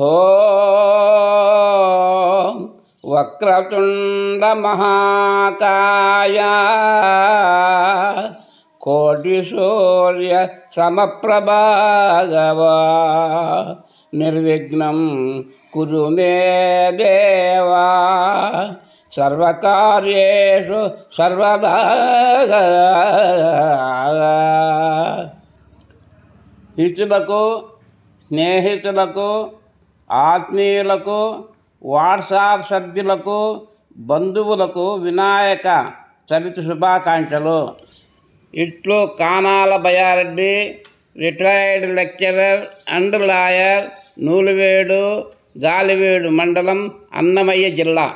హో వక్రతుండ మహాకాయ కోటి సూర్య సమప్రభాగవా నిర్విఘ్నం కురు మే దేవా సర్వకార్యు సర్వదా ఇతులకు స్నేహితులకు ఆత్మీయులకు వాట్సాప్ సభ్యులకు బంధువులకు వినాయక చవితి శుభాకాంక్షలు ఇట్లు Kanala Bayareddy retired lecturer and lawyer Nulivedu Galiveedu మండలం అన్నమయ్య జిల్లా